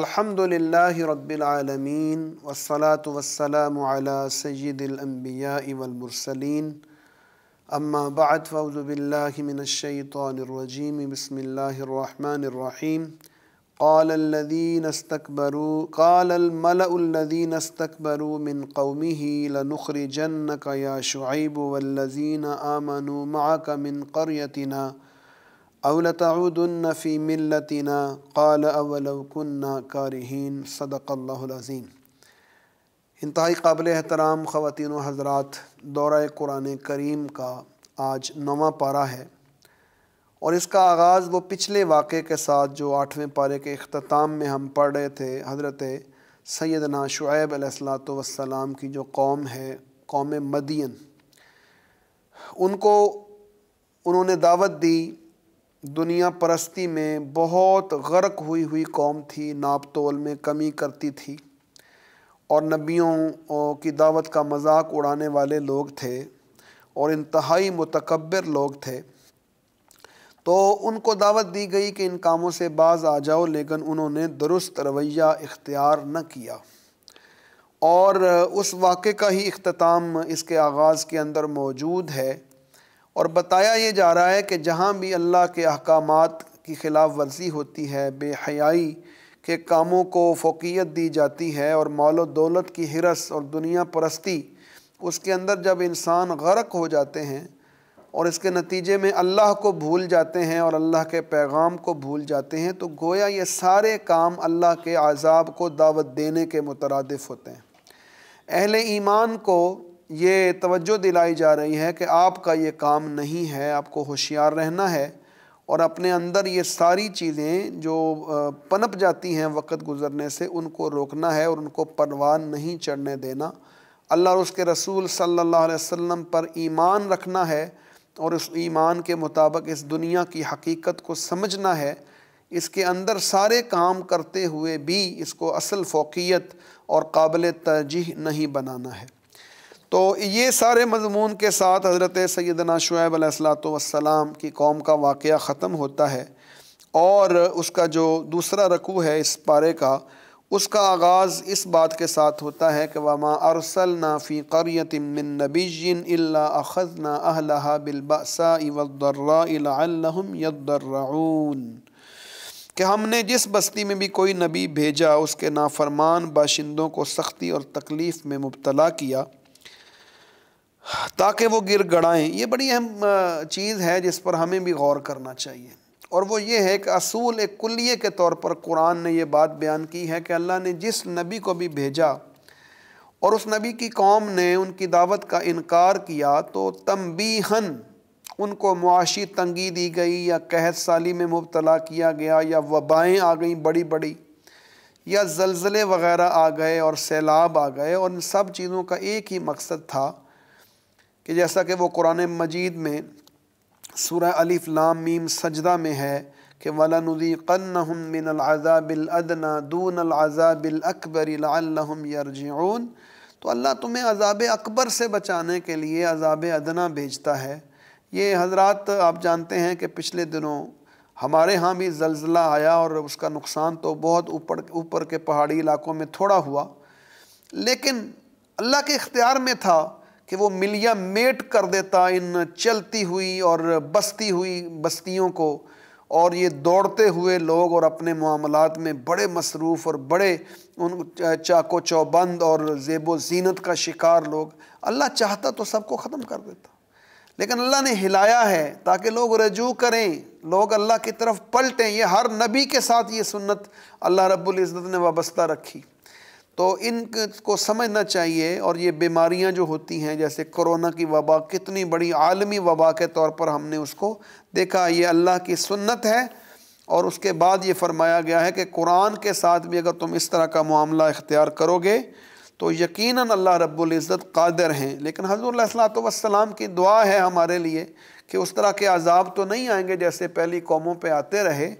الحمد لله رب العالمين والصلاة والسلام على سيد الأنبياء والمرسلين أما بعد فأعوذ بالله من الشيطان الرجيم بسم الله الرحمن الرحيم قال الذين استكبروا قال الملأ الذين استكبروا من قومه لنخرجنك يا شعيب والذين آمنوا معك من قريتنا فی ملطینہ قال کننا کارہین صدق اللہ العظیم انتہائی قابل احترام خواتین و حضرات دورہ قرآن کریم کا آج نواں پارہ ہے اور اس کا آغاز وہ پچھلے واقعے کے ساتھ جو آٹھویں پارے کے اختتام میں ہم پڑھ رہے تھے حضرت سیدنا شعیب علیہ السلاۃ وسلام کی جو قوم ہے قوم مدین ان کو انہوں نے دعوت دی دنیا پرستی میں بہت غرق ہوئی ہوئی قوم تھی ناپ تول میں کمی کرتی تھی اور نبیوں کی دعوت کا مذاق اڑانے والے لوگ تھے اور انتہائی متکبر لوگ تھے تو ان کو دعوت دی گئی کہ ان کاموں سے باز آ جاؤ لیکن انہوں نے درست رویہ اختیار نہ کیا اور اس واقعے کا ہی اختتام اس کے آغاز کے اندر موجود ہے اور بتایا یہ جا رہا ہے کہ جہاں بھی اللہ کے احکامات کی خلاف ورزی ہوتی ہے بے حیائی کے کاموں کو فوقیت دی جاتی ہے اور مال و دولت کی حرس اور دنیا پرستی اس کے اندر جب انسان غرق ہو جاتے ہیں اور اس کے نتیجے میں اللہ کو بھول جاتے ہیں اور اللہ کے پیغام کو بھول جاتے ہیں تو گویا یہ سارے کام اللہ کے عذاب کو دعوت دینے کے مترادف ہوتے ہیں اہل ایمان کو یہ توجہ دلائی جا رہی ہے کہ آپ کا یہ کام نہیں ہے آپ کو ہوشیار رہنا ہے اور اپنے اندر یہ ساری چیزیں جو پنپ جاتی ہیں وقت گزرنے سے ان کو روکنا ہے اور ان کو پروان نہیں چڑھنے دینا اللہ اور اس کے رسول صلی اللہ علیہ وسلم پر ایمان رکھنا ہے اور اس ایمان کے مطابق اس دنیا کی حقیقت کو سمجھنا ہے اس کے اندر سارے کام کرتے ہوئے بھی اس کو اصل فوقیت اور قابل ترجیح نہیں بنانا ہے تو یہ سارے مضمون کے ساتھ حضرت سیدنا شعیب علیہ السلام کی قوم کا واقعہ ختم ہوتا ہے اور اس کا جو دوسرا رکوع ہے اس پارے کا اس کا آغاز اس بات کے ساتھ ہوتا ہے کہ وما إِلَّا أَخَذْنَا قریت نبی جن لَعَلَّهُمْ بالباسراً کہ ہم نے جس بستی میں بھی کوئی نبی بھیجا اس کے نافرمان باشندوں کو سختی اور تکلیف میں مبتلا کیا تاکہ وہ گر گڑائیں یہ بڑی اہم چیز ہے جس پر ہمیں بھی غور کرنا چاہیے اور وہ یہ ہے کہ اصول ایک کلیے کے طور پر قرآن نے یہ بات بیان کی ہے کہ اللہ نے جس نبی کو بھی بھیجا اور اس نبی کی قوم نے ان کی دعوت کا انکار کیا تو تنبیہن ان کو معاشی تنگی دی گئی یا قحط سالی میں مبتلا کیا گیا یا وبائیں آ گئیں بڑی بڑی یا زلزلے وغیرہ آ گئے اور سیلاب آ گئے اور ان سب چیزوں کا ایک ہی مقصد تھا کہ جیسا کہ وہ قرآن مجید میں سورہ الف لام میم سجدہ میں ہے کہ ولان الدی قن من العضا الْعَذَابِ ادنا دون العضا تو اللہ تمہیں عذاب اکبر سے بچانے کے لیے عذاب ادنا بھیجتا ہے یہ حضرات آپ جانتے ہیں کہ پچھلے دنوں ہمارے ہاں بھی زلزلہ آیا اور اس کا نقصان تو بہت اوپر اوپر کے پہاڑی علاقوں میں تھوڑا ہوا لیکن اللہ کے اختیار میں تھا کہ وہ ملیا میٹ کر دیتا ان چلتی ہوئی اور بستی ہوئی بستیوں کو اور یہ دوڑتے ہوئے لوگ اور اپنے معاملات میں بڑے مصروف اور بڑے ان چاکو چوبند اور زیب و زینت کا شکار لوگ اللہ چاہتا تو سب کو ختم کر دیتا لیکن اللہ نے ہلایا ہے تاکہ لوگ رجوع کریں لوگ اللہ کی طرف پلٹیں یہ ہر نبی کے ساتھ یہ سنت اللہ رب العزت نے وابستہ رکھی تو ان کو سمجھنا چاہیے اور یہ بیماریاں جو ہوتی ہیں جیسے کرونا کی وبا کتنی بڑی عالمی وبا کے طور پر ہم نے اس کو دیکھا یہ اللہ کی سنت ہے اور اس کے بعد یہ فرمایا گیا ہے کہ قرآن کے ساتھ بھی اگر تم اس طرح کا معاملہ اختیار کرو گے تو یقیناً اللہ رب العزت قادر ہیں لیکن حضور اللہ سلات وسلام کی دعا ہے ہمارے لیے کہ اس طرح کے عذاب تو نہیں آئیں گے جیسے پہلی قوموں پہ آتے رہے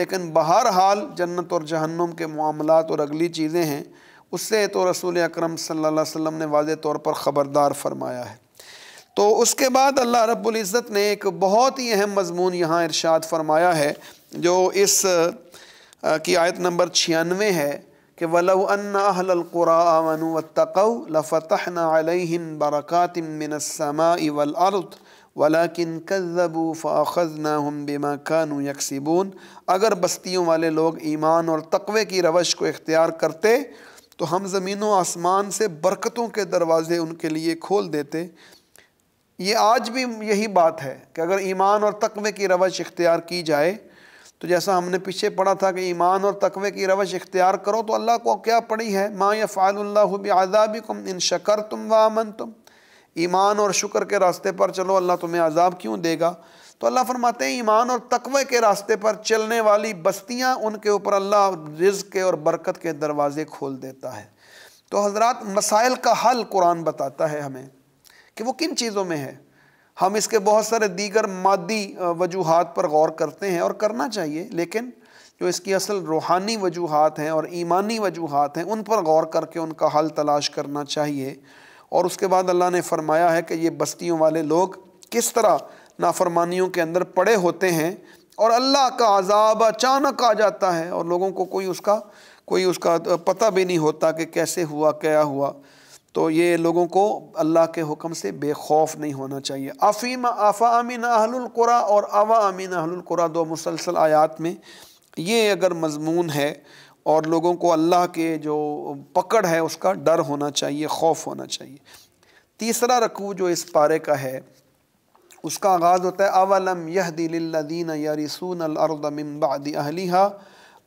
لیکن بہرحال جنت اور جہنم کے معاملات اور اگلی چیزیں ہیں اس سے تو رسول اکرم صلی اللہ علیہ وسلم نے واضح طور پر خبردار فرمایا ہے تو اس کے بعد اللہ رب العزت نے ایک بہت ہی اہم مضمون یہاں ارشاد فرمایا ہے جو اس کی آیت نمبر چھینوے ہے کہ وَلَوْ أَنَّ أَهْلَ الْقُرَىٰ آمَنُوا وَاتَّقَوْا لَفَتَحْنَا عَلَيْهِمْ بَرَكَاتٍ مِّنَ السَّمَاءِ وَالْأَرْضِ وَلَكِنْ كَذَّبُوا فَأَخَذْنَاهُمْ بِمَا كَانُوا يَكْسِبُونَ اگر بستیوں والے لوگ ایمان اور تقوی کی روش کو اختیار کرتے تو ہم زمین و آسمان سے برکتوں کے دروازے ان کے لیے کھول دیتے یہ آج بھی یہی بات ہے کہ اگر ایمان اور تقوی کی روش اختیار کی جائے تو جیسا ہم نے پیچھے پڑھا تھا کہ ایمان اور تقوی کی روش اختیار کرو تو اللہ کو کیا پڑھی ہے مَا يَفْعَلُ اللہ بِعَذَابِكُمْ اِن ان شکر تم و امن تم ایمان اور شکر کے راستے پر چلو اللہ تمہیں عذاب کیوں دے گا تو اللہ فرماتے ہیں ایمان اور تقوی کے راستے پر چلنے والی بستیاں ان کے اوپر اللہ رزق کے اور برکت کے دروازے کھول دیتا ہے تو حضرات مسائل کا حل قرآن بتاتا ہے ہمیں کہ وہ کن چیزوں میں ہے ہم اس کے بہت سارے دیگر مادی وجوہات پر غور کرتے ہیں اور کرنا چاہیے لیکن جو اس کی اصل روحانی وجوہات ہیں اور ایمانی وجوہات ہیں ان پر غور کر کے ان کا حل تلاش کرنا چاہیے اور اس کے بعد اللہ نے فرمایا ہے کہ یہ بستیوں والے لوگ کس طرح نافرمانیوں کے اندر پڑے ہوتے ہیں اور اللہ کا عذاب اچانک آ جاتا ہے اور لوگوں کو کوئی اس کا کوئی اس کا پتہ بھی نہیں ہوتا کہ کیسے ہوا کیا ہوا تو یہ لوگوں کو اللہ کے حکم سے بے خوف نہیں ہونا چاہیے افیم آفا امین اہل القرا اور اوا امین اہل القرا دو مسلسل آیات میں یہ اگر مضمون ہے اور لوگوں کو اللہ کے جو پکڑ ہے اس کا ڈر ہونا چاہیے خوف ہونا چاہیے تیسرا رکوع جو اس پارے کا ہے اس کا آغاز ہوتا ہے اولم یہدی للذین یا الارض من بعد اہلیہا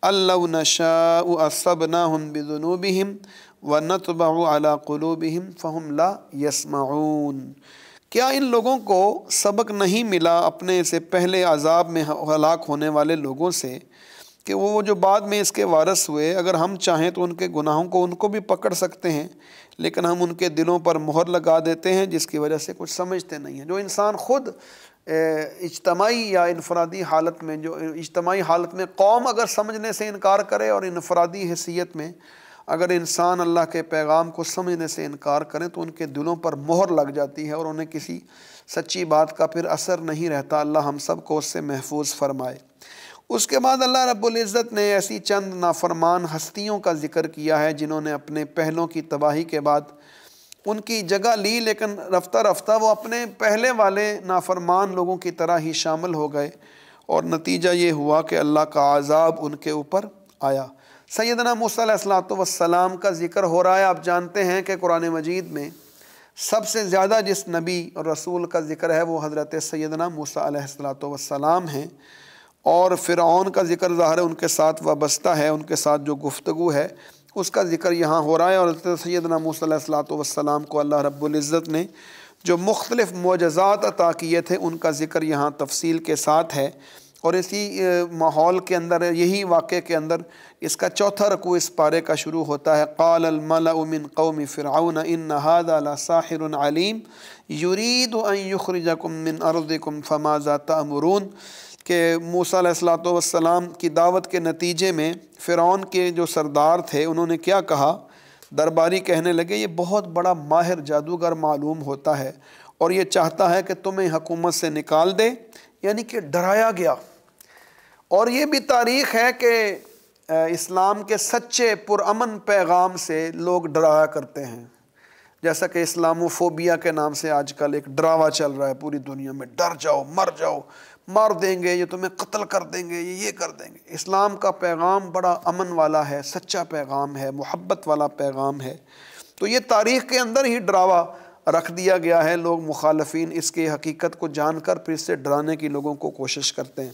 اللو نشاء اصبناہم بذنوبہم ونطبع علی قلوبہم فہم لا یسمعون کیا ان لوگوں کو سبق نہیں ملا اپنے سے پہلے عذاب میں ہلاک ہونے والے لوگوں سے کہ وہ جو بعد میں اس کے وارث ہوئے اگر ہم چاہیں تو ان کے گناہوں کو ان کو بھی پکڑ سکتے ہیں لیکن ہم ان کے دلوں پر مہر لگا دیتے ہیں جس کی وجہ سے کچھ سمجھتے نہیں ہیں جو انسان خود اجتماعی یا انفرادی حالت میں جو اجتماعی حالت میں قوم اگر سمجھنے سے انکار کرے اور انفرادی حیثیت میں اگر انسان اللہ کے پیغام کو سمجھنے سے انکار کریں تو ان کے دلوں پر مہر لگ جاتی ہے اور انہیں کسی سچی بات کا پھر اثر نہیں رہتا اللہ ہم سب کو اس سے محفوظ فرمائے اس کے بعد اللہ رب العزت نے ایسی چند نافرمان ہستیوں کا ذکر کیا ہے جنہوں نے اپنے پہلوں کی تباہی کے بعد ان کی جگہ لی لیکن رفتہ رفتہ وہ اپنے پہلے والے نافرمان لوگوں کی طرح ہی شامل ہو گئے اور نتیجہ یہ ہوا کہ اللہ کا عذاب ان کے اوپر آیا سیدنا موسیٰ علیہ السلام کا ذکر ہو رہا ہے آپ جانتے ہیں کہ قرآن مجید میں سب سے زیادہ جس نبی اور رسول کا ذکر ہے وہ حضرت سیدنا موسیٰ علیہ السلام ہیں اور فرعون کا ذکر ظاہر ہے ان کے ساتھ وابستہ ہے ان کے ساتھ جو گفتگو ہے اس کا ذکر یہاں ہو رہا ہے اور حضرت سیدنا موسیٰ علیہ السلام کو اللہ رب العزت نے جو مختلف معجزات عطا کیے تھے ان کا ذکر یہاں تفصیل کے ساتھ ہے اور اسی ماحول کے اندر یہی واقعے کے اندر اس کا چوتھا رکوع اس پارے کا شروع ہوتا ہے قال الملا من قوم فرعون ان يريد ان يخرجكم من ارضكم فماذا تأمرون کہ موسیٰ علیہ السلام کی دعوت کے نتیجے میں فرعون کے جو سردار تھے انہوں نے کیا کہا درباری کہنے لگے یہ بہت بڑا ماہر جادوگر معلوم ہوتا ہے اور یہ چاہتا ہے کہ تمہیں حکومت سے نکال دے یعنی کہ ڈرایا گیا اور یہ بھی تاریخ ہے کہ اسلام کے سچے پرامن پیغام سے لوگ ڈرایا کرتے ہیں جیسا کہ اسلام و فوبیا کے نام سے آج کل ایک ڈراوا چل رہا ہے پوری دنیا میں ڈر جاؤ مر جاؤ مار دیں گے یہ تمہیں قتل کر دیں گے یہ یہ کر دیں گے اسلام کا پیغام بڑا امن والا ہے سچا پیغام ہے محبت والا پیغام ہے تو یہ تاریخ کے اندر ہی ڈراوا رکھ دیا گیا ہے لوگ مخالفین اس کے حقیقت کو جان کر پھر اس سے ڈرانے کی لوگوں کو کوشش کرتے ہیں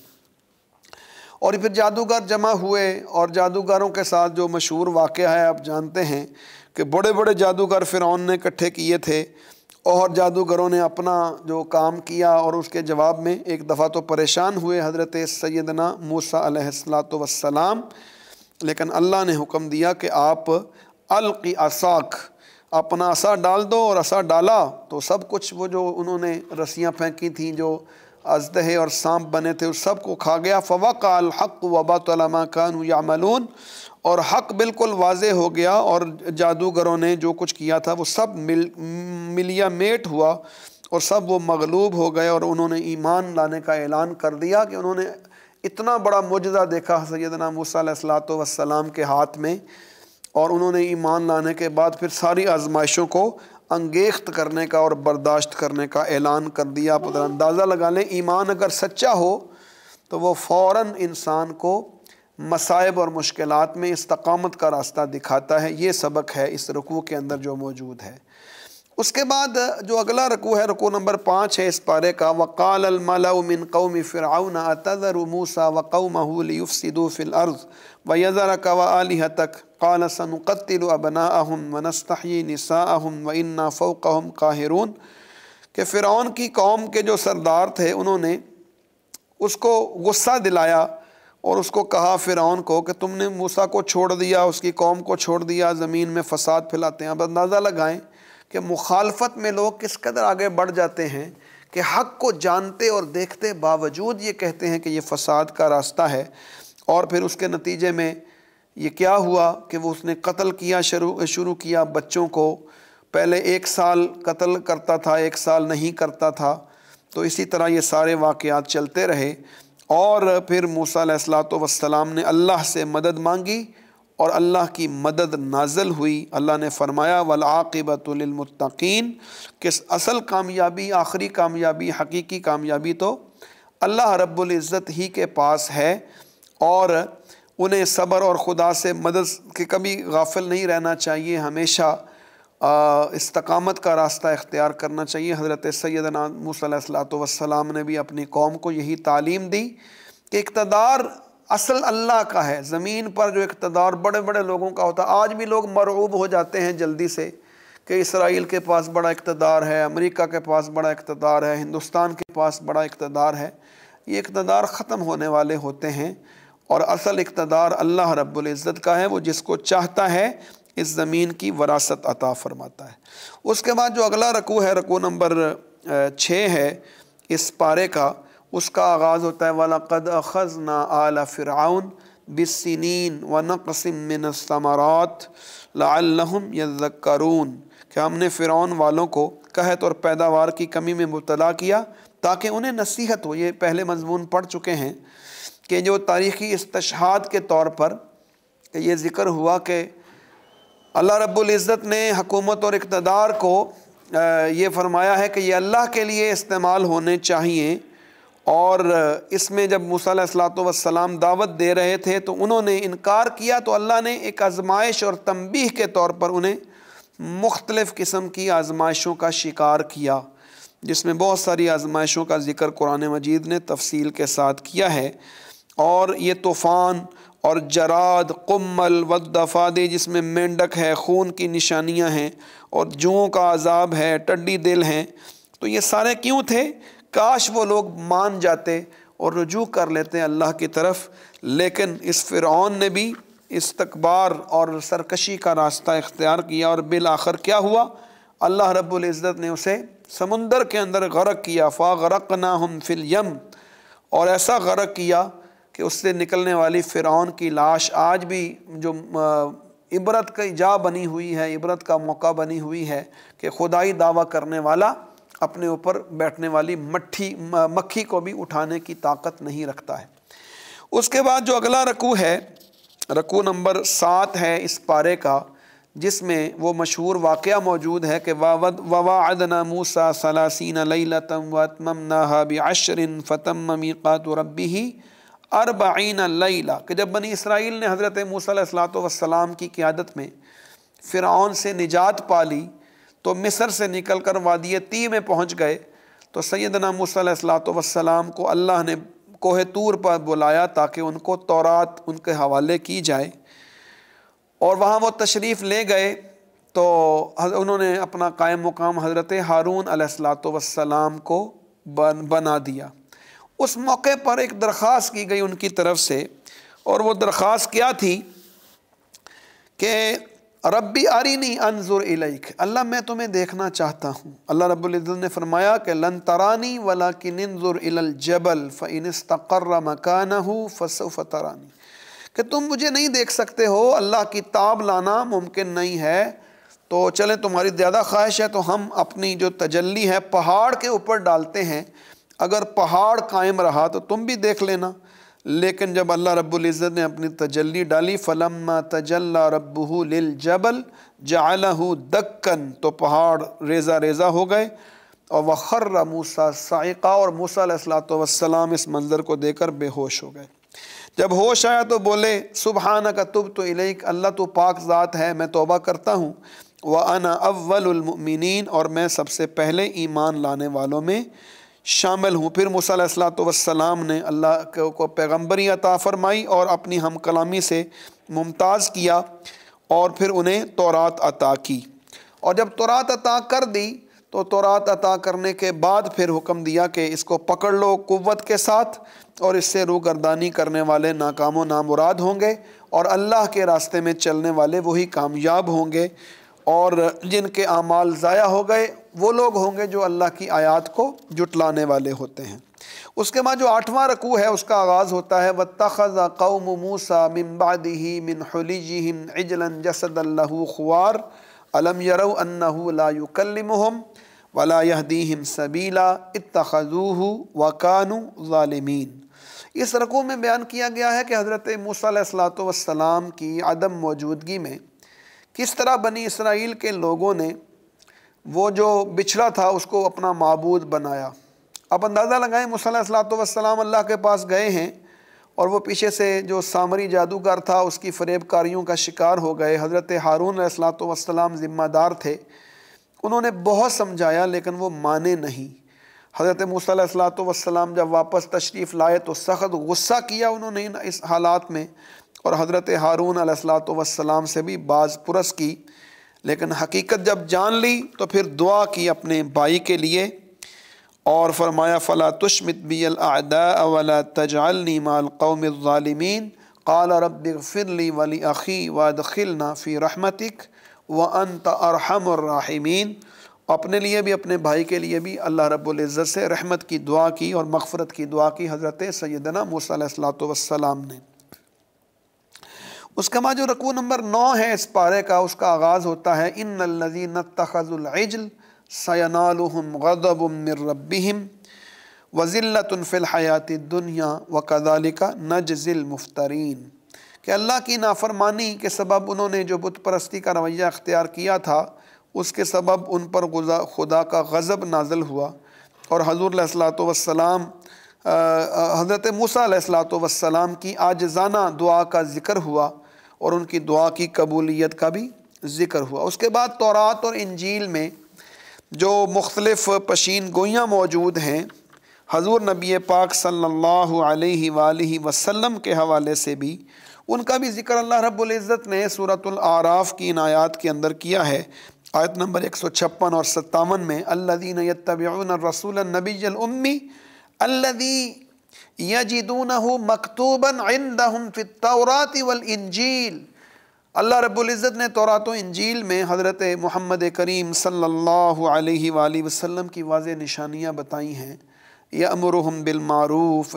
اور پھر جادوگر جمع ہوئے اور جادوگروں کے ساتھ جو مشہور واقعہ ہے آپ جانتے ہیں کہ بڑے بڑے جادوگر فرعون نے اکٹھے کیے تھے اور جادوگروں نے اپنا جو کام کیا اور اس کے جواب میں ایک دفعہ تو پریشان ہوئے حضرت سیدنا موسیٰ علیہ السلام وسلام لیکن اللہ نے حکم دیا کہ آپ القی اساک اپنا اثر ڈال دو اور عصر ڈالا تو سب کچھ وہ جو انہوں نے رسیاں پھینکی تھیں جو ازدہے اور سانپ بنے تھے اس سب کو کھا گیا فوقع الحق وبا طلامہ کان یاملون اور حق بالکل واضح ہو گیا اور جادوگروں نے جو کچھ کیا تھا وہ سب مل ملیا میٹ ہوا اور سب وہ مغلوب ہو گئے اور انہوں نے ایمان لانے کا اعلان کر دیا کہ انہوں نے اتنا بڑا مجزہ دیکھا سیدنا موسیٰ علیہ السلام کے ہاتھ میں اور انہوں نے ایمان لانے کے بعد پھر ساری آزمائشوں کو انگیخت کرنے کا اور برداشت کرنے کا اعلان کر دیا ادھر اندازہ لگا لیں ایمان اگر سچا ہو تو وہ فوراً انسان کو مصائب اور مشکلات میں استقامت کا راستہ دکھاتا ہے یہ سبق ہے اس رکوع کے اندر جو موجود ہے اس کے بعد جو اگلا رکوع ہے رکوع نمبر پانچ ہے اس پارے کا و قال المالا من قومی فراؤن تذروسا وقلی ليفسدوا في الارض ويذرك حتق قال سنقتل ابناءهم ونستحيي نساءهم وانا فوقهم قاهرون کہ فرعون کی قوم کے جو سردار تھے انہوں نے اس کو غصہ دلایا اور اس کو کہا فرعون کو کہ تم نے موسیٰ کو چھوڑ دیا اس کی قوم کو چھوڑ دیا زمین میں فساد پھیلاتے ہیں اب اندازہ لگائیں کہ مخالفت میں لوگ کس قدر آگے بڑھ جاتے ہیں کہ حق کو جانتے اور دیکھتے باوجود یہ کہتے ہیں کہ یہ فساد کا راستہ ہے اور پھر اس کے نتیجے میں یہ کیا ہوا کہ وہ اس نے قتل کیا شروع شروع کیا بچوں کو پہلے ایک سال قتل کرتا تھا ایک سال نہیں کرتا تھا تو اسی طرح یہ سارے واقعات چلتے رہے اور پھر موسیٰ علیہ السلام نے اللہ سے مدد مانگی اور اللہ کی مدد نازل ہوئی اللہ نے فرمایا وَالْعَاقِبَةُ لِلْمُتَّقِينَ کس اصل کامیابی آخری کامیابی حقیقی کامیابی تو اللہ رب العزت ہی کے پاس ہے اور انہیں صبر اور خدا سے مدد کے کبھی غافل نہیں رہنا چاہیے ہمیشہ استقامت کا راستہ اختیار کرنا چاہیے حضرت سیدنا موسیٰ علیہ السلام نے بھی اپنی قوم کو یہی تعلیم دی کہ اقتدار اصل اللہ کا ہے زمین پر جو اقتدار بڑے بڑے لوگوں کا ہوتا آج بھی لوگ مرعوب ہو جاتے ہیں جلدی سے کہ اسرائیل کے پاس بڑا اقتدار ہے امریکہ کے پاس بڑا اقتدار ہے ہندوستان کے پاس بڑا اقتدار ہے یہ اقتدار ختم ہونے والے ہوتے ہیں اور اصل اقتدار اللہ رب العزت کا ہے وہ جس کو چاہتا ہے اس زمین کی وراثت عطا فرماتا ہے اس کے بعد جو اگلا رکوع ہے رکوع نمبر چھ ہے اس پارے کا اس کا آغاز ہوتا ہے وَلَقَدْ أَخَذْنَا آلَ فِرْعَوْنَ بِالسِّنِينَ وَنَقْسِمْ مِنَ السَّمَرَاتِ لَعَلَّهُمْ يَذَّكَّرُونَ کہ ہم نے فرعون والوں کو قحط اور پیداوار کی کمی میں مبتلا کیا تاکہ انہیں نصیحت ہو یہ پہلے مضمون پڑھ چکے ہیں کہ جو تاریخی استشہاد کے طور پر یہ ذکر ہوا کہ اللہ رب العزت نے حکومت اور اقتدار کو یہ فرمایا ہے کہ یہ اللہ کے لیے استعمال ہونے چاہیے اور اس میں جب موسیٰ علیہ السلام دعوت دے رہے تھے تو انہوں نے انکار کیا تو اللہ نے ایک آزمائش اور تنبیح کے طور پر انہیں مختلف قسم کی آزمائشوں کا شکار کیا جس میں بہت ساری آزمائشوں کا ذکر قرآن مجید نے تفصیل کے ساتھ کیا ہے اور یہ طوفان اور جراد قمل ودفادے جس میں مینڈک ہے خون کی نشانیاں ہیں اور جوں کا عذاب ہے ٹڈی دل ہیں تو یہ سارے کیوں تھے کاش وہ لوگ مان جاتے اور رجوع کر لیتے اللہ کی طرف لیکن اس فرعون نے بھی استقبار اور سرکشی کا راستہ اختیار کیا اور بالآخر کیا ہوا اللہ رب العزت نے اسے سمندر کے اندر غرق کیا فا غرق نہ ہم فل یم اور ایسا غرق کیا کہ اس سے نکلنے والی فرعون کی لاش آج بھی جو عبرت کا جا بنی ہوئی ہے عبرت کا موقع بنی ہوئی ہے کہ خدائی دعویٰ کرنے والا اپنے اوپر بیٹھنے والی مٹھی مکھی کو بھی اٹھانے کی طاقت نہیں رکھتا ہے اس کے بعد جو اگلا رکو ہے رکو نمبر سات ہے اس پارے کا جس میں وہ مشہور واقعہ موجود ہے کہ وا مُوسَى سَلَاسِينَ لَيْلَةً وَأَتْمَمْنَاهَا بِعَشْرٍ فَتَمَّ مم رَبِّهِ فتم ربی اربعین لیلہ کہ جب بنی اسرائیل نے حضرت موسیٰ علیہ السلام کی قیادت میں فرعون سے نجات پا لی تو مصر سے نکل کر وادی تی میں پہنچ گئے تو سیدنا موسیٰ علیہ السلام کو اللہ نے کوہ طور پر بلایا تاکہ ان کو تورات ان کے حوالے کی جائے اور وہاں وہ تشریف لے گئے تو انہوں نے اپنا قائم مقام حضرت ہارون علیہ السلاۃ کو بنا دیا اس موقع پر ایک درخواست کی گئی ان کی طرف سے اور وہ درخواست کیا تھی کہ ربی ارینی نہیں الیک اللہ میں تمہیں دیکھنا چاہتا ہوں اللہ رب العزت نے فرمایا کہ لن ترانی انظر استقر فن فسوف ترانی کہ تم مجھے نہیں دیکھ سکتے ہو اللہ کی تاب لانا ممکن نہیں ہے تو چلیں تمہاری زیادہ خواہش ہے تو ہم اپنی جو تجلی ہے پہاڑ کے اوپر ڈالتے ہیں اگر پہاڑ قائم رہا تو تم بھی دیکھ لینا لیکن جب اللہ رب العزت نے اپنی تجلی ڈالی فلم تجلا رب لبل جل دکن تو پہاڑ ریزہ ریزہ ہو گئے اور وخرہ موسا سائقہ اور موسیٰ علیہ السلات و السلام اس منظر کو دے کر بے ہوش ہو گئے جب ہوش آیا تو بولے صبح کا تب تو علیک اللہ تو پاک ذات ہے میں توبہ کرتا ہوں وہ أَوَّلُ اول المنین اور میں سب سے پہلے ایمان لانے والوں میں شامل ہوں پھر موسیٰ علیہ السلام نے اللہ کو پیغمبری عطا فرمائی اور اپنی ہم کلامی سے ممتاز کیا اور پھر انہیں تورات عطا کی اور جب تورات عطا کر دی تو تورات عطا کرنے کے بعد پھر حکم دیا کہ اس کو پکڑ لو قوت کے ساتھ اور اس سے گردانی کرنے والے ناکام و نامراد ہوں گے اور اللہ کے راستے میں چلنے والے وہی کامیاب ہوں گے اور جن کے اعمال ضائع ہو گئے وہ لوگ ہوں گے جو اللہ کی آیات کو جٹلانے والے ہوتے ہیں اس کے ماں جو آٹھواں رکوع ہے اس کا آغاز ہوتا ہے وَاتَّخَذَ قَوْمُ مُوسَى مِن بَعْدِهِ مِن حُلِجِهِمْ عِجْلًا جَسَدًا لَهُ خُوَار أَلَمْ يَرَوْا أَنَّهُ لَا يُكَلِّمُهُمْ وَلَا يَهْدِيهِمْ سَبِيلًا اتَّخَذُوهُ وَكَانُوا ظَالِمِينَ اس رکوع میں بیان کیا گیا ہے کہ حضرت موسیٰ علیہ السلام کی عدم موجودگی میں کس طرح بنی اسرائیل کے لوگوں نے وہ جو بچھڑا تھا اس کو اپنا معبود بنایا اب اندازہ لگائیں مصلی علیہ وسلام اللہ کے پاس گئے ہیں اور وہ پیچھے سے جو سامری جادوگر تھا اس کی فریب کاریوں کا شکار ہو گئے حضرت ہارون علیہ السلام ذمہ دار تھے انہوں نے بہت سمجھایا لیکن وہ مانے نہیں حضرت موسیٰ علیہ السلام جب واپس تشریف لائے تو سخت غصہ کیا انہوں نے اس حالات میں اور حضرت ہارون علیہ السلاۃ وسلام سے بھی بعض پرس کی لیکن حقیقت جب جان لی تو پھر دعا کی اپنے بھائی کے لیے اور فرمایا فلا تشمت بی الاعداء ولا تجعلنی قوم القوم الظالمین قال فرلی ولی عقی و دخل وادخلنا فی و انط ارحم الرحمین اپنے لیے بھی اپنے بھائی کے لیے بھی اللہ رب العزت سے رحمت کی دعا کی اور مغفرت کی دعا کی حضرت سیدنا موسیٰ علیہ السلام وسلام نے اس کے بعد جو رکوع نمبر نو ہے اس پارے کا اس کا آغاز ہوتا ہے ان الذین اتخذوا العجل سی غضب من ربہم وزی فی الحیات الدنیا و نجزی المفترین کہ اللہ کی نافرمانی کے سبب انہوں نے جو بت پرستی کا رویہ اختیار کیا تھا اس کے سبب ان پر خدا کا غضب نازل ہوا اور حضور علیہ الصلوۃ والسلام حضرت موسیٰ علیہ السلام کی آجزانہ دعا کا ذکر ہوا اور ان کی دعا کی قبولیت کا بھی ذکر ہوا اس کے بعد تورات اور انجیل میں جو مختلف پشین گوئیاں موجود ہیں حضور نبی پاک صلی اللہ علیہ وآلہ وسلم کے حوالے سے بھی ان کا بھی ذکر اللہ رب العزت نے صورت العراف کی عنایت کے اندر کیا ہے آیت نمبر 156 اور 57 میں الدى يَتَّبِعُونَ الرَّسُولَ النَّبِيَّ يلاعى اللہي مکتوبا عندہم فی التورات والانجیل اللہ رب العزت نے تورات و انجیل میں حضرت محمد کریم صلی اللہ علیہ وآلہ وسلم کی واضح نشانیاں بتائی ہیں بِالْمَعْرُوفِ وَيَنْهَاهُمْ بالمعروف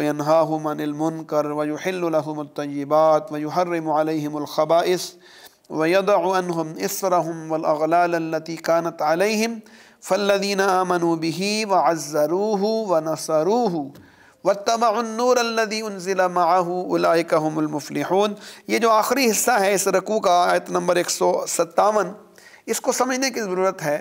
الْمُنْكَرِ وَيُحِلُّ المنکر ویو وَيُحَرِّمُ عَلَيْهِمُ ویوحرم علیہم القباء إِسْرَهُمْ وَالْأَغْلَالَ الَّتِي كَانَتْ عَلَيْهِمْ فَالَّذِينَ آمَنُوا بِهِ وَعَزَّرُوهُ وَنَصَرُوهُ وَاتَّبَعُ النُّورَ الَّذِي أُنزِلَ مَعَهُ أُولَئِكَ هُمُ الْمُفْلِحُونَ یہ جو آخری حصہ ہے اس رکوع کا آیت نمبر ایک سو ستاون اس کو سمجھنے کی ضرورت ہے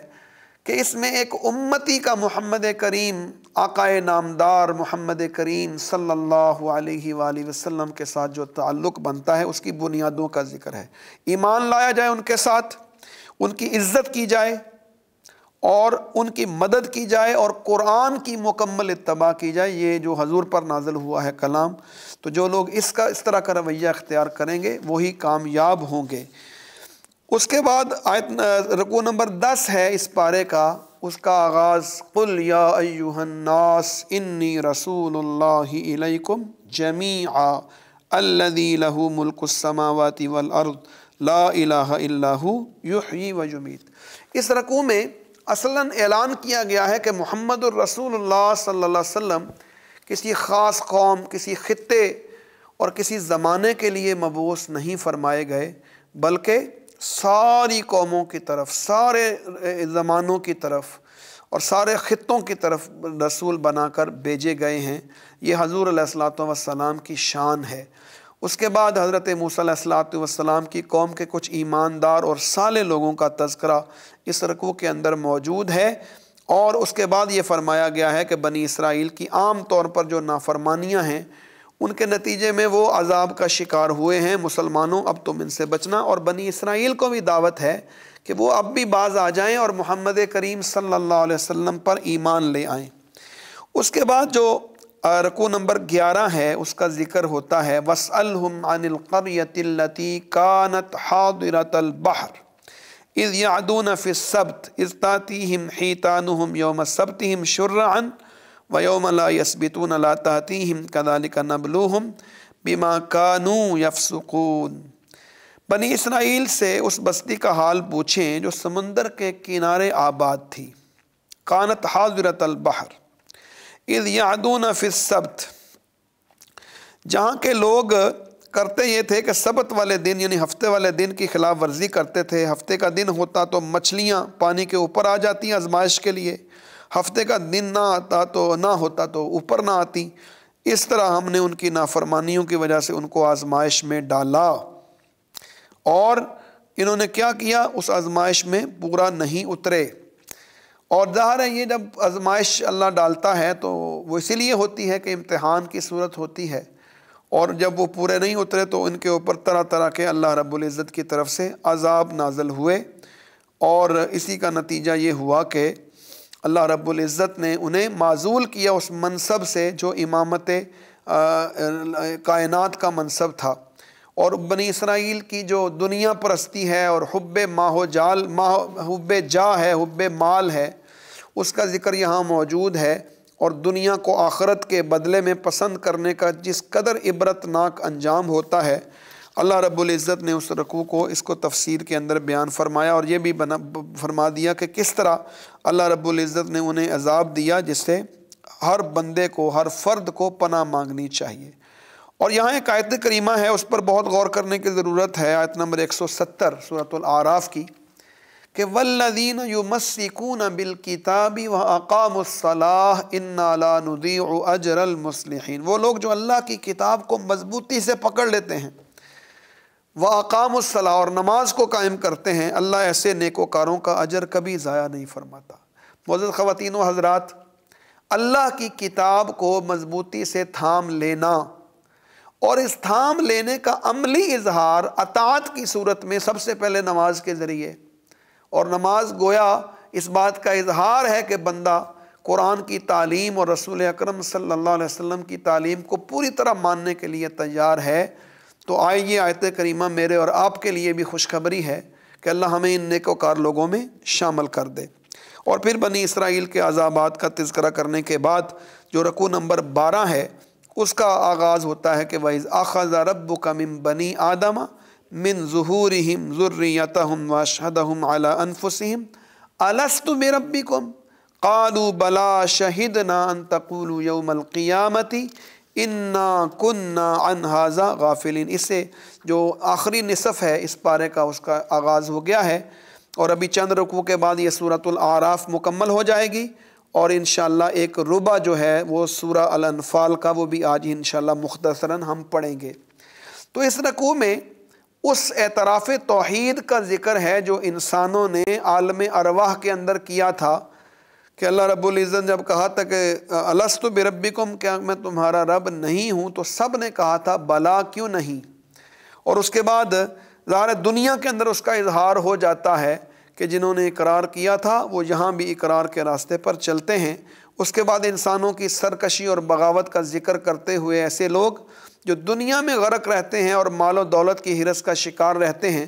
کہ اس میں ایک امتی کا محمد کریم آقا نامدار محمد کریم صلی اللہ علیہ وآلہ وسلم کے ساتھ جو تعلق بنتا ہے اس کی بنیادوں کا ذکر ہے ایمان لایا جائے ان کے ساتھ ان کی عزت کی جائے اور ان کی مدد کی جائے اور قرآن کی مکمل اتباع کی جائے یہ جو حضور پر نازل ہوا ہے کلام تو جو لوگ اس کا اس طرح کا رویہ اختیار کریں گے وہی کامیاب ہوں گے اس کے بعد آیت رکوع نمبر دس ہے اس پارے کا اس کا آغاز قل یا ایوہ الناس انی رسول اللہ علیکم جمیعا لا الہ الا ہو یحیی و جمید اس رکوع میں اصلاً اعلان کیا گیا ہے کہ محمد الرسول اللہ صلی اللہ علیہ وسلم کسی خاص قوم کسی خطے اور کسی زمانے کے لیے مبوس نہیں فرمائے گئے بلکہ ساری قوموں کی طرف سارے زمانوں کی طرف اور سارے خطوں کی طرف رسول بنا کر بھیجے گئے ہیں یہ حضور علیہ السلام وسلام کی شان ہے اس کے بعد حضرت موسیٰ علیہ السلام کی قوم کے کچھ ایماندار اور سالے لوگوں کا تذکرہ اس رکوع کے اندر موجود ہے اور اس کے بعد یہ فرمایا گیا ہے کہ بنی اسرائیل کی عام طور پر جو نافرمانیاں ہیں ان کے نتیجے میں وہ عذاب کا شکار ہوئے ہیں مسلمانوں اب تم ان سے بچنا اور بنی اسرائیل کو بھی دعوت ہے کہ وہ اب بھی باز آ جائیں اور محمد کریم صلی اللہ علیہ وسلم پر ایمان لے آئیں اس کے بعد جو رکو نمبر گیارہ ہے اس کا ذکر ہوتا ہے وَسْأَلْهُمْ عَنِ الْقَرْيَةِ الَّتِي كَانَتْ حَاضِرَةَ الْبَحْرِ اِذْ يَعْدُونَ فِي السَّبْتِ اِذْ تَعْتِيهِمْ حِيْتَانُهُمْ يَوْمَ السَّبْتِهِمْ شُرَّعًا وَيَوْمَ لَا يَسْبِتُونَ لَا تَعْتِيهِمْ كَذَلِكَ نَبْلُوهُمْ بِمَا كَانُوا يَفْسُقُونَ بنی اسرائیل سے اس بستی کا حال پوچھیں جو سمندر کے کنارے آباد تھی کانت حاضرت البحر یادوں فی السبت جہاں کے لوگ کرتے یہ تھے کہ سبت والے دن یعنی ہفتے والے دن کی خلاف ورزی کرتے تھے ہفتے کا دن ہوتا تو مچھلیاں پانی کے اوپر آ جاتی ہیں آزمائش کے لیے ہفتے کا دن نہ آتا تو نہ ہوتا تو اوپر نہ آتی اس طرح ہم نے ان کی نافرمانیوں کی وجہ سے ان کو آزمائش میں ڈالا اور انہوں نے کیا کیا اس آزمائش میں پورا نہیں اترے اور ظاہر ہے یہ جب آزمائش اللہ ڈالتا ہے تو وہ اسی لیے ہوتی ہے کہ امتحان کی صورت ہوتی ہے اور جب وہ پورے نہیں اترے تو ان کے اوپر طرح طرح کے اللہ رب العزت کی طرف سے عذاب نازل ہوئے اور اسی کا نتیجہ یہ ہوا کہ اللہ رب العزت نے انہیں معذول کیا اس منصب سے جو امامت کائنات کا منصب تھا اور بنی اسرائیل کی جو دنیا پرستی ہے اور ماہ و جال ماہ حب جا ہے حب مال ہے اس کا ذکر یہاں موجود ہے اور دنیا کو آخرت کے بدلے میں پسند کرنے کا جس قدر عبرت ناک انجام ہوتا ہے اللہ رب العزت نے اس رکوع کو اس کو تفسیر کے اندر بیان فرمایا اور یہ بھی بنا فرما دیا کہ کس طرح اللہ رب العزت نے انہیں عذاب دیا جس سے ہر بندے کو ہر فرد کو پناہ مانگنی چاہیے اور یہاں ایک آیت کریمہ ہے اس پر بہت غور کرنے کی ضرورت ہے آیت نمبر ایک سو ستر العراف کی کہ والذین یمسکون بالکتاب و اقام الصلاح انا لا نضيع اجر المصلحین وہ لوگ جو اللہ کی کتاب کو مضبوطی سے پکڑ لیتے ہیں و اقام الصلاح اور نماز کو قائم کرتے ہیں اللہ ایسے نیکوکاروں کاروں کا اجر کبھی ضائع نہیں فرماتا معزز خواتین و حضرات اللہ کی کتاب کو مضبوطی سے تھام لینا اور اس تھام لینے کا عملی اظہار اطاعت کی صورت میں سب سے پہلے نماز کے ذریعے اور نماز گویا اس بات کا اظہار ہے کہ بندہ قرآن کی تعلیم اور رسول اکرم صلی اللہ علیہ وسلم کی تعلیم کو پوری طرح ماننے کے لیے تیار ہے تو آئیے آیت کریمہ میرے اور آپ کے لیے بھی خوشخبری ہے کہ اللہ ہمیں ان نیک و کار لوگوں میں شامل کر دے اور پھر بنی اسرائیل کے عذابات کا تذکرہ کرنے کے بعد جو رکو نمبر بارہ ہے اس کا آغاز ہوتا ہے کہ وَإِذْ أَخَذَ رَبُّكَ مِن بَنِي آدَمَ من ظہورہم ذریتہم واشہدہم علی انفسہم علستو بربکم السط تو میربی کوم قالو بلا شہد نا انتقل یومل قیامتی انا کنا انحاذ غافل اسے جو آخری نصف ہے اس پارے کا اس کا آغاز ہو گیا ہے اور ابھی چند رکوع کے بعد یہ صورت العراف مکمل ہو جائے گی اور انشاءاللہ ایک ربع جو ہے وہ سورہ الانفال کا وہ بھی آج انشاءاللہ مختصرا مختصراً ہم پڑھیں گے تو اس رکوع میں اس اعتراف توحید کا ذکر ہے جو انسانوں نے عالم ارواح کے اندر کیا تھا کہ اللہ رب العزت جب کہا تھا کہ السط بربکم کم کیا میں تمہارا رب نہیں ہوں تو سب نے کہا تھا بلا کیوں نہیں اور اس کے بعد ظاہر دنیا کے اندر اس کا اظہار ہو جاتا ہے کہ جنہوں نے اقرار کیا تھا وہ یہاں بھی اقرار کے راستے پر چلتے ہیں اس کے بعد انسانوں کی سرکشی اور بغاوت کا ذکر کرتے ہوئے ایسے لوگ جو دنیا میں غرق رہتے ہیں اور مال و دولت کی ہرس کا شکار رہتے ہیں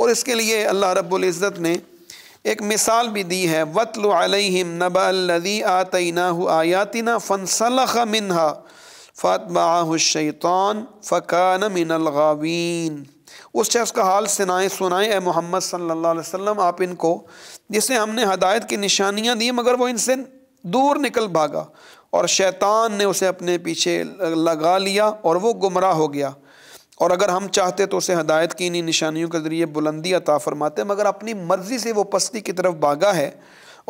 اور اس کے لیے اللہ رب العزت نے ایک مثال بھی دی ہے فاتبعہ الشیطان فکان من اسے اس شخص کا حال سنائیں سنائیں اے محمد صلی اللہ علیہ وسلم آپ ان کو جسے ہم نے ہدایت کی نشانیاں دی مگر وہ ان سے دور نکل بھاگا اور شیطان نے اسے اپنے پیچھے لگا لیا اور وہ گمراہ ہو گیا اور اگر ہم چاہتے تو اسے ہدایت کی انہی نشانیوں کے ذریعے بلندی عطا فرماتے مگر اپنی مرضی سے وہ پستی کی طرف بھاگا ہے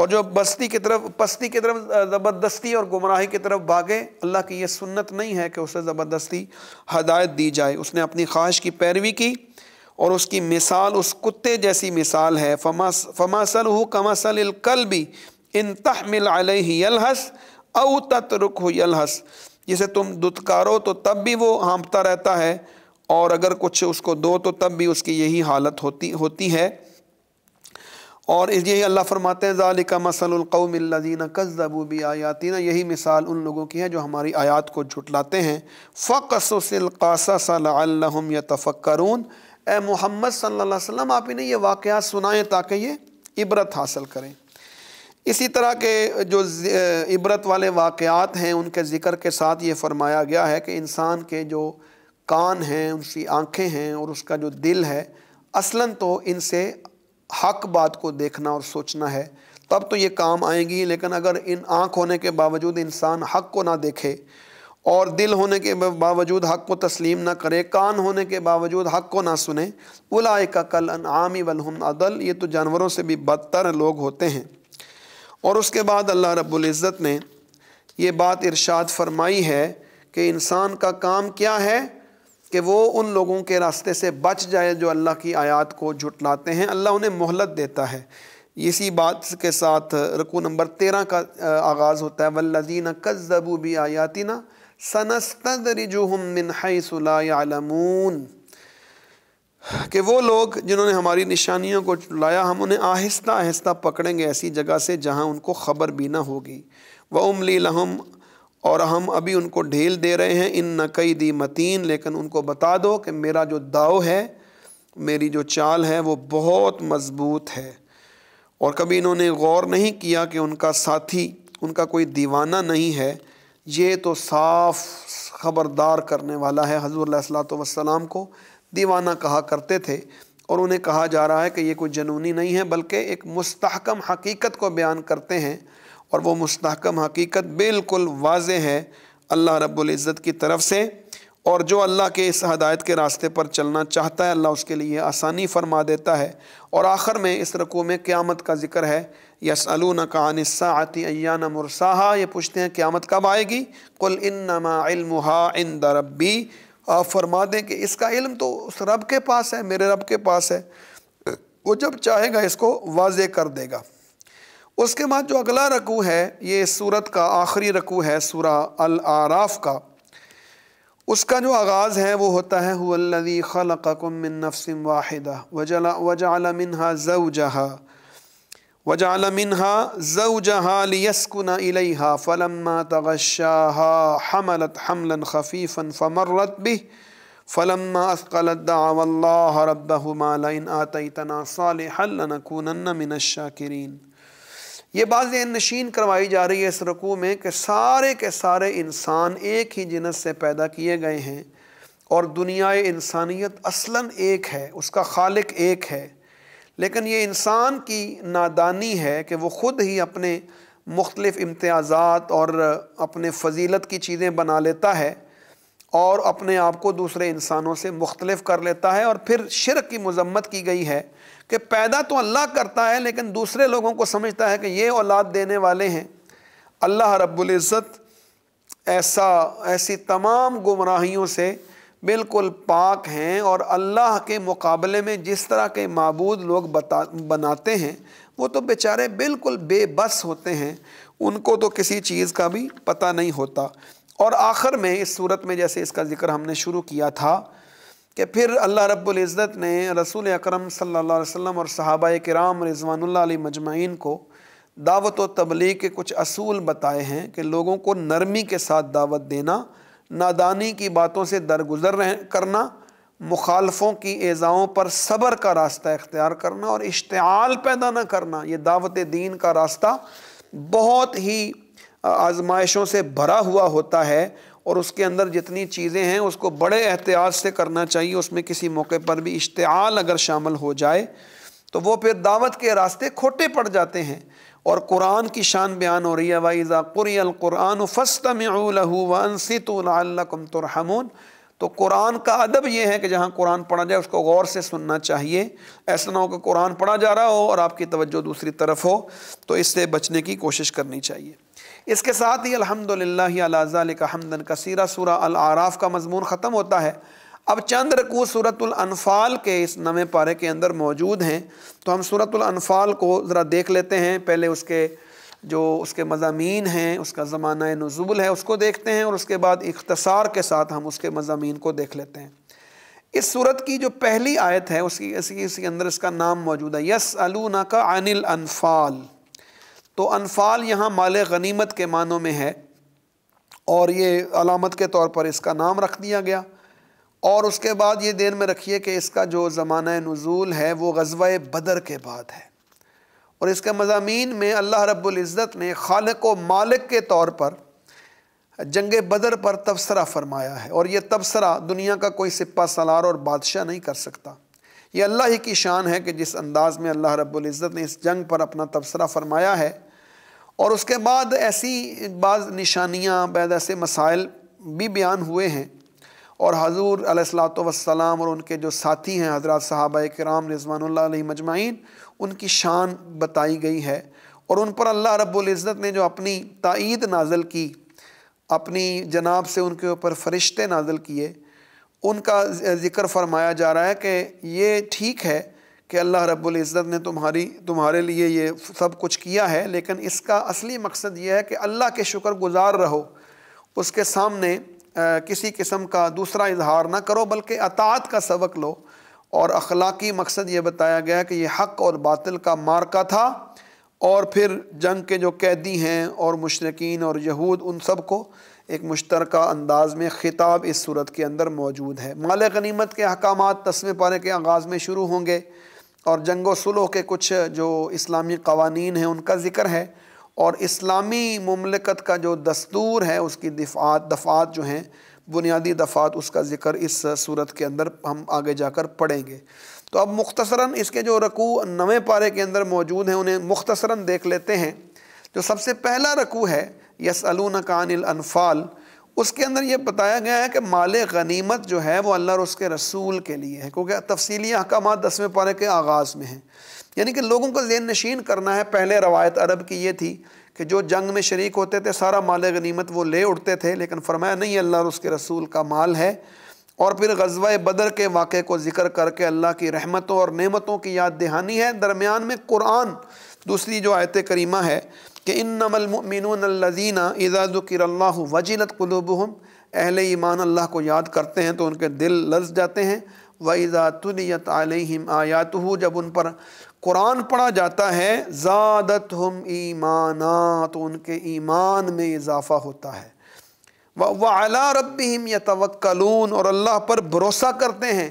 اور جو بستی کی طرف پستی کی طرف زبردستی اور گمراہی کی طرف بھاگے اللہ کی یہ سنت نہیں ہے کہ اسے زبردستی ہدایت دی جائے اس نے اپنی خواہش کی پیروی کی اور اس کی مثال اس کتے جیسی مثال ہے پماسل ہو کماسل الکل بھی علیہ الحس او ہو یلحس جسے تم دتکارو تو تب بھی وہ ہانپتا رہتا ہے اور اگر کچھ اس کو دو تو تب بھی اس کی یہی حالت ہوتی ہوتی ہے اور یہی اللہ فرماتے ہیں ذالک مثل القوم الذین کذبوا بآیاتنا یہی مثال ان لوگوں کی ہے جو ہماری آیات کو جھٹلاتے ہیں فقصص القصص لعلهم یتفکرون اے محمد صلی اللہ علیہ وسلم آپ انہیں یہ واقعات سنائیں تاکہ یہ عبرت حاصل کریں اسی طرح کے جو عبرت والے واقعات ہیں ان کے ذکر کے ساتھ یہ فرمایا گیا ہے کہ انسان کے جو کان ہیں ان کی آنکھیں ہیں اور اس کا جو دل ہے اصلاً تو ان سے حق بات کو دیکھنا اور سوچنا ہے تب تو یہ کام آئیں گی لیکن اگر ان آنکھ ہونے کے باوجود انسان حق کو نہ دیکھے اور دل ہونے کے باوجود حق کو تسلیم نہ کرے کان ہونے کے باوجود حق کو نہ سنے بلا کل انعامی والہم عدل یہ تو جانوروں سے بھی بدتر لوگ ہوتے ہیں اور اس کے بعد اللہ رب العزت نے یہ بات ارشاد فرمائی ہے کہ انسان کا کام کیا ہے کہ وہ ان لوگوں کے راستے سے بچ جائے جو اللہ کی آیات کو جھٹلاتے ہیں اللہ انہیں مہلت دیتا ہے اسی بات کے ساتھ رکو نمبر تیرہ کا آغاز ہوتا ہے وَالَّذِينَ كَذَّبُوا زب سَنَسْتَدْرِجُهُمْ مِنْ حَيْسُ لَا يَعْلَمُونَ کہ وہ لوگ جنہوں نے ہماری نشانیوں کو لایا ہم انہیں آہستہ آہستہ پکڑیں گے ایسی جگہ سے جہاں ان کو خبر بھی نہ ہوگی وہ املی لہم اور ہم ابھی ان کو ڈھیل دے رہے ہیں ان نقئی دی متین لیکن ان کو بتا دو کہ میرا جو داؤ ہے میری جو چال ہے وہ بہت مضبوط ہے اور کبھی انہوں نے غور نہیں کیا کہ ان کا ساتھی ان کا کوئی دیوانہ نہیں ہے یہ تو صاف خبردار کرنے والا ہے حضور اللہ السلات وسلام کو دیوانہ کہا کرتے تھے اور انہیں کہا جا رہا ہے کہ یہ کوئی جنونی نہیں ہے بلکہ ایک مستحکم حقیقت کو بیان کرتے ہیں اور وہ مستحکم حقیقت بالکل واضح ہے اللہ رب العزت کی طرف سے اور جو اللہ کے اس ہدایت کے راستے پر چلنا چاہتا ہے اللہ اس کے لیے آسانی فرما دیتا ہے اور آخر میں اس رقوع میں قیامت کا ذکر ہے یس عن نَقا ایان مرساہا یہ پوچھتے ہیں قیامت کب آئے گی قل انما علمها عند ربی آپ فرما دیں کہ اس کا علم تو اس رب کے پاس ہے میرے رب کے پاس ہے وہ جب چاہے گا اس کو واضح کر دے گا اس کے بعد جو اگلا رکو ہے یہ سورت کا آخری رکو ہے سورہ العراف کا اس کا جو آغاز ہے وہ ہوتا ہے واحد وَجَعَلَ مِنْهَا زَوْجَهَا وَجَعْلَ مِنْهَا زَوْجَهَا لِيَسْكُنَ إِلَيْهَا فَلَمَّا تَغَشَّاهَا حَمَلَتْ حَمْلًا خَفِيفًا فَمَرَّتْ بِهِ فَلَمَّا أَثْقَلَتْ دَعَوَ اللَّهَ رَبَّهُمَا لَئِنْ آتَيْتَنَا صَالِحًا لَنَكُونَنَّ مِنَ الشَّاكِرِينَ یہ بعض ذہن نشین کروائی جا رہی ہے اس رکوع میں کہ سارے کے سارے انسان ایک ہی جنس سے پیدا کیے گئے ہیں اور دنیا انسانیت اصلاً ایک ہے اس کا خالق ایک ہے لیکن یہ انسان کی نادانی ہے کہ وہ خود ہی اپنے مختلف امتیازات اور اپنے فضیلت کی چیزیں بنا لیتا ہے اور اپنے آپ کو دوسرے انسانوں سے مختلف کر لیتا ہے اور پھر شرک کی مذمت کی گئی ہے کہ پیدا تو اللہ کرتا ہے لیکن دوسرے لوگوں کو سمجھتا ہے کہ یہ اولاد دینے والے ہیں اللہ رب العزت ایسا ایسی تمام گمراہیوں سے بالکل پاک ہیں اور اللہ کے مقابلے میں جس طرح کے معبود لوگ بتا بناتے ہیں وہ تو بیچارے بالکل بے بس ہوتے ہیں ان کو تو کسی چیز کا بھی پتہ نہیں ہوتا اور آخر میں اس صورت میں جیسے اس کا ذکر ہم نے شروع کیا تھا کہ پھر اللہ رب العزت نے رسول اکرم صلی اللہ علیہ وسلم اور صحابہ کرام رضوان اللہ علیہ مجمعین کو دعوت و تبلیغ کے کچھ اصول بتائے ہیں کہ لوگوں کو نرمی کے ساتھ دعوت دینا نادانی کی باتوں سے درگزر کرنا مخالفوں کی اعزاؤں پر صبر کا راستہ اختیار کرنا اور اشتعال پیدا نہ کرنا یہ دعوت دین کا راستہ بہت ہی آزمائشوں سے بھرا ہوا ہوتا ہے اور اس کے اندر جتنی چیزیں ہیں اس کو بڑے احتیاط سے کرنا چاہیے اس میں کسی موقع پر بھی اشتعال اگر شامل ہو جائے تو وہ پھر دعوت کے راستے کھوٹے پڑ جاتے ہیں اور قرآن کی شان بیان ہو رہی ہے ترحمون تو قرآن کا ادب یہ ہے کہ جہاں قرآن پڑھا جائے اس کو غور سے سننا چاہیے ایسا نہ ہو کہ قرآن پڑھا جا رہا ہو اور آپ کی توجہ دوسری طرف ہو تو اس سے بچنے کی کوشش کرنی چاہیے اس کے ساتھ ہی الحمد للہ ہمدن کا کثیرہ سورہ العراف کا مضمون ختم ہوتا ہے اب چند رکوع صورت الانفال کے اس نمے پارے کے اندر موجود ہیں تو ہم صورت الانفال کو ذرا دیکھ لیتے ہیں پہلے اس کے جو اس کے مضامین ہیں اس کا زمانہ نزول ہے اس کو دیکھتے ہیں اور اس کے بعد اختصار کے ساتھ ہم اس کے مضامین کو دیکھ لیتے ہیں اس صورت کی جو پہلی آیت ہے اس کی اس کے اندر اس کا نام موجود ہے یس الو نا کا تو انفال یہاں مال غنیمت کے معنوں میں ہے اور یہ علامت کے طور پر اس کا نام رکھ دیا گیا اور اس کے بعد یہ دین میں رکھیے کہ اس کا جو زمانہ نزول ہے وہ غزوہ بدر کے بعد ہے اور اس کے مضامین میں اللہ رب العزت نے خالق و مالک کے طور پر جنگ بدر پر تبصرہ فرمایا ہے اور یہ تبصرہ دنیا کا کوئی سپہ سلار اور بادشاہ نہیں کر سکتا یہ اللہ ہی کی شان ہے کہ جس انداز میں اللہ رب العزت نے اس جنگ پر اپنا تبصرہ فرمایا ہے اور اس کے بعد ایسی بعض نشانیاں بعد ایسے مسائل بھی بیان ہوئے ہیں اور حضور علیہ السلام وسلام اور ان کے جو ساتھی ہیں حضرات صحابہ کرام رضوان اللہ علیہ مجمعین ان کی شان بتائی گئی ہے اور ان پر اللہ رب العزت نے جو اپنی تائید نازل کی اپنی جناب سے ان کے اوپر فرشتے نازل کیے ان کا ذکر فرمایا جا رہا ہے کہ یہ ٹھیک ہے کہ اللہ رب العزت نے تمہاری تمہارے لیے یہ سب کچھ کیا ہے لیکن اس کا اصلی مقصد یہ ہے کہ اللہ کے شکر گزار رہو اس کے سامنے کسی قسم کا دوسرا اظہار نہ کرو بلکہ اطاعت کا سبق لو اور اخلاقی مقصد یہ بتایا گیا کہ یہ حق اور باطل کا مارکا تھا اور پھر جنگ کے جو قیدی ہیں اور مشرقین اور یہود ان سب کو ایک مشترکہ انداز میں خطاب اس صورت کے اندر موجود ہے مال غنیمت کے احکامات تسمیں پارے کے آغاز میں شروع ہوں گے اور جنگ و سلوح کے کچھ جو اسلامی قوانین ہیں ان کا ذکر ہے اور اسلامی مملکت کا جو دستور ہے اس کی دفعات دفعات جو ہیں بنیادی دفعات اس کا ذکر اس صورت کے اندر ہم آگے جا کر پڑھیں گے تو اب مختصراً اس کے جو رکوع نویں پارے کے اندر موجود ہیں انہیں مختصراً دیکھ لیتے ہیں جو سب سے پہلا رکوع ہے یس کان الانفال اس کے اندر یہ بتایا گیا ہے کہ مال غنیمت جو ہے وہ اللہ اور اس کے رسول کے لیے ہے کیونکہ تفصیلی احکامات دسویں پارے کے آغاز میں ہیں یعنی کہ لوگوں کو ذہن نشین کرنا ہے پہلے روایت عرب کی یہ تھی کہ جو جنگ میں شریک ہوتے تھے سارا مال غنیمت وہ لے اٹھتے تھے لیکن فرمایا نہیں اللہ اور اس کے رسول کا مال ہے اور پھر غزوہ بدر کے واقعے کو ذکر کر کے اللہ کی رحمتوں اور نعمتوں کی یاد دہانی ہے درمیان میں قرآن دوسری جو آیت کریمہ ہے کہ انم المؤمنون الذین اذا ذکر اللہ وجلت قلوبہم اہل ایمان اللہ کو یاد کرتے ہیں تو ان کے دل لرز جاتے ہیں وَإِذَا تُلِيَتْ عَلَيْهِمْ آیَاتُهُ جب ان پر قرآن پڑھا جاتا ہے زادت ہم ایمانات ان کے ایمان میں اضافہ ہوتا ہے ولا رب یا اور اللہ پر بھروسہ کرتے ہیں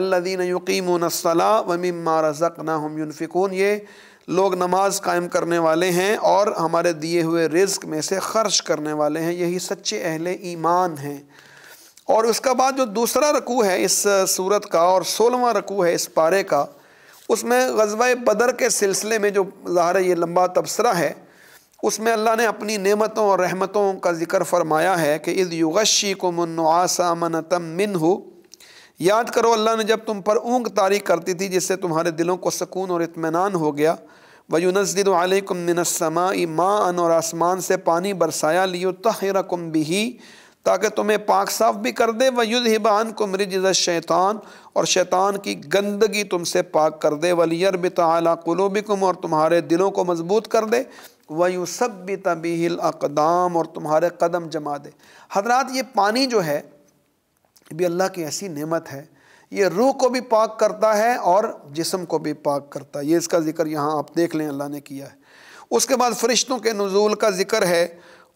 اللہ دین یقیم و نسلہ ومارزق یہ لوگ نماز قائم کرنے والے ہیں اور ہمارے دیے ہوئے رزق میں سے خرچ کرنے والے ہیں یہی سچے اہل ایمان ہیں اور اس کا بعد جو دوسرا رقوع ہے اس صورت کا اور سولہواں رقوع ہے اس پارے کا اس میں غزوہ بدر کے سلسلے میں جو ظاہر یہ لمبا تبصرہ ہے اس میں اللہ نے اپنی نعمتوں اور رحمتوں کا ذکر فرمایا ہے کہ اِذْ يُغَشِّكُمُ کو مَنَتَمْ تم من ہو یاد کرو اللہ نے جب تم پر اونگ تاریخ کرتی تھی جس سے تمہارے دلوں کو سکون اور اطمینان ہو گیا و عَلَيْكُم مِّنَ السَّمَاءِ مَاءً اور آسمان سے پانی برسایا لیو بِهِ بھی تاکہ تمہیں پاک صاف بھی کر دے و كُمْ رِجِزَ جز شیطان اور شیطان کی گندگی تم سے پاک کر دے ولی عَلَىٰ قُلُوبِكُمْ اور تمہارے دلوں کو مضبوط کر دے و بِهِ الْأَقْدَامِ طبی اور تمہارے قدم جما دے حضرات یہ پانی جو ہے بھی اللہ کی ایسی نعمت ہے یہ روح کو بھی پاک کرتا ہے اور جسم کو بھی پاک کرتا ہے یہ اس کا ذکر یہاں آپ دیکھ لیں اللہ نے کیا ہے اس کے بعد فرشتوں کے نزول کا ذکر ہے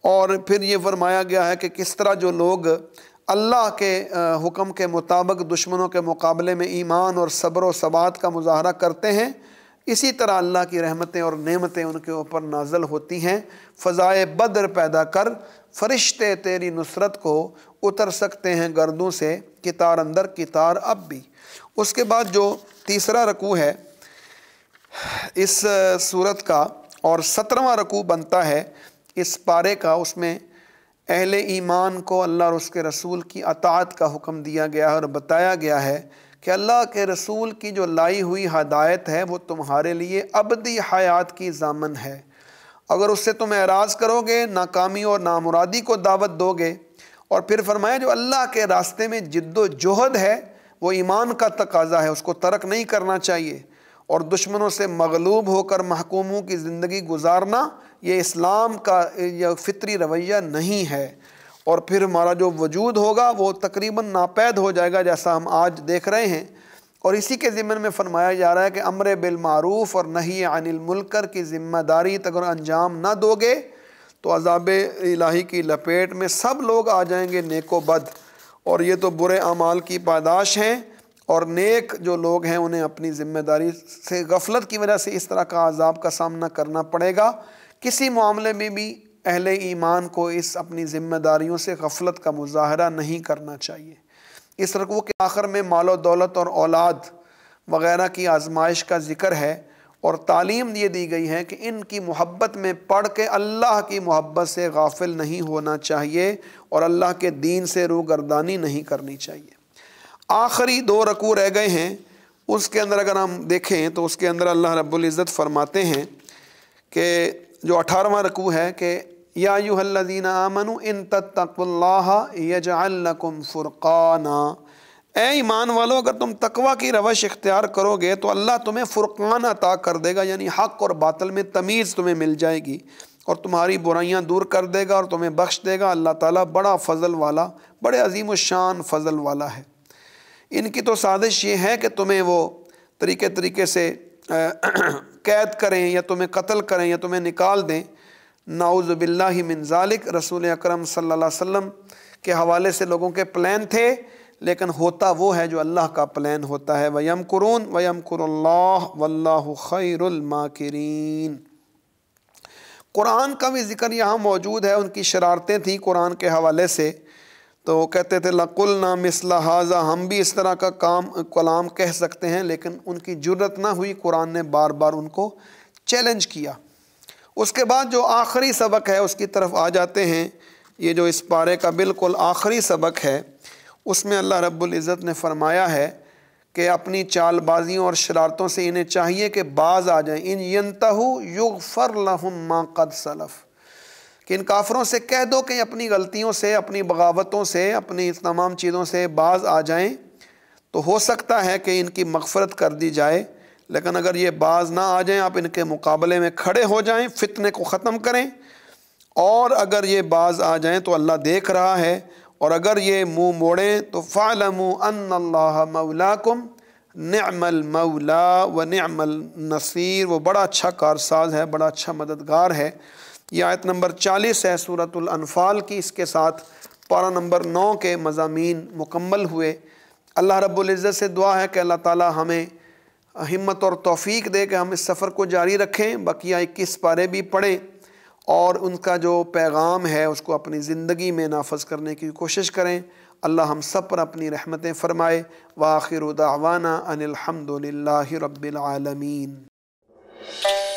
اور پھر یہ فرمایا گیا ہے کہ کس طرح جو لوگ اللہ کے حکم کے مطابق دشمنوں کے مقابلے میں ایمان اور صبر و ثبات کا مظاہرہ کرتے ہیں اسی طرح اللہ کی رحمتیں اور نعمتیں ان کے اوپر نازل ہوتی ہیں فضائے بدر پیدا کر فرشتے تیری نصرت کو اتر سکتے ہیں گردوں سے کتار اندر کتار اب بھی اس کے بعد جو تیسرا رکوع ہے اس صورت کا اور سترواں رکوع بنتا ہے اس پارے کا اس میں اہل ایمان کو اللہ اور اس کے رسول کی اطاعت کا حکم دیا گیا ہے اور بتایا گیا ہے کہ اللہ کے رسول کی جو لائی ہوئی ہدایت ہے وہ تمہارے لیے ابدی حیات کی ضامن ہے اگر اس سے تم اعراض کرو گے ناکامی اور نامرادی کو دعوت دو گے اور پھر فرمایا جو اللہ کے راستے میں جد و جہد ہے وہ ایمان کا تقاضا ہے اس کو ترک نہیں کرنا چاہیے اور دشمنوں سے مغلوب ہو کر محکوموں کی زندگی گزارنا یہ اسلام کا یہ فطری رویہ نہیں ہے اور پھر ہمارا جو وجود ہوگا وہ تقریباً ناپید ہو جائے گا جیسا ہم آج دیکھ رہے ہیں اور اسی کے ذمن میں فرمایا جا رہا ہے کہ امر بالمعروف اور نہیں عن الملکر کی ذمہ داری تگر انجام نہ دو گے تو عذاب الہی کی لپیٹ میں سب لوگ آ جائیں گے نیک و بد اور یہ تو برے اعمال کی پاداش ہیں اور نیک جو لوگ ہیں انہیں اپنی ذمہ داری سے غفلت کی وجہ سے اس طرح کا عذاب کا سامنا کرنا پڑے گا کسی معاملے میں بھی اہل ایمان کو اس اپنی ذمہ داریوں سے غفلت کا مظاہرہ نہیں کرنا چاہیے اس رکوع کے آخر میں مال و دولت اور اولاد وغیرہ کی آزمائش کا ذکر ہے اور تعلیم یہ دی گئی ہے کہ ان کی محبت میں پڑھ کے اللہ کی محبت سے غافل نہیں ہونا چاہیے اور اللہ کے دین سے روگردانی نہیں کرنی چاہیے آخری دو رکوع رہ گئے ہیں اس کے اندر اگر ہم دیکھیں تو اس کے اندر اللہ رب العزت فرماتے ہیں کہ جو اٹھارہواں رکوع ہے کہ یا یو الذین آمنو ان تد اللہ یجعل لکم فرقانا اے ایمان والو اگر تم تقوی کی روش اختیار کرو گے تو اللہ تمہیں فرقان عطا کر دے گا یعنی حق اور باطل میں تمیز تمہیں مل جائے گی اور تمہاری برائیاں دور کر دے گا اور تمہیں بخش دے گا اللہ تعالیٰ بڑا فضل والا بڑے عظیم و شان فضل والا ہے ان کی تو سازش یہ ہے کہ تمہیں وہ طریقے طریقے سے قید کریں یا تمہیں قتل کریں یا تمہیں نکال دیں نعوذ باللہ من ذالک رسول اکرم صلی اللہ علیہ وسلم کے حوالے سے لوگوں کے پلین تھے لیکن ہوتا وہ ہے جو اللہ کا پلین ہوتا ہے ویم قرون ویم قر اللہ الْمَاكِرِينَ خیر الماکرین قرآن کا بھی ذکر یہاں موجود ہے ان کی شرارتیں تھیں قرآن کے حوالے سے تو وہ کہتے تھے لکل مِسْلَ اسلحاذا ہم بھی اس طرح کا کام کلام کہہ سکتے ہیں لیکن ان کی جرت نہ ہوئی قرآن نے بار بار ان کو چیلنج کیا اس کے بعد جو آخری سبق ہے اس کی طرف آ جاتے ہیں یہ جو اس پارے کا بالکل آخری سبق ہے اس میں اللہ رب العزت نے فرمایا ہے کہ اپنی چال بازیوں اور شرارتوں سے انہیں چاہیے کہ باز آ جائیں اِن يَنْتَهُ يُغْفَرْ لہم ما قد سَلَفُ کہ ان کافروں سے کہہ دو کہ اپنی غلطیوں سے اپنی بغاوتوں سے اپنی تمام چیزوں سے باز آ جائیں تو ہو سکتا ہے کہ ان کی مغفرت کر دی جائے لیکن اگر یہ باز نہ آ جائیں آپ ان کے مقابلے میں کھڑے ہو جائیں فتنے کو ختم کریں اور اگر یہ باز آ جائیں تو اللہ دیکھ رہا ہے اور اگر یہ منہ موڑیں تو فعلم ون اللّہ مولا کم نمل و نعم النصیر وہ بڑا اچھا کارساز ہے بڑا اچھا مددگار ہے یہ آیت نمبر چالیس ہے سورة الانفال کی اس کے ساتھ پارا نمبر نو کے مضامین مکمل ہوئے اللہ رب العزت سے دعا ہے کہ اللہ تعالی ہمیں ہمت اور توفیق دے کہ ہم اس سفر کو جاری رکھیں بقیہ اکیس پارے بھی پڑھیں اور ان کا جو پیغام ہے اس کو اپنی زندگی میں نافذ کرنے کی کوشش کریں اللہ ہم سب پر اپنی رحمتیں فرمائے وآخر دعوانا ان الحمد للہ رب العالمین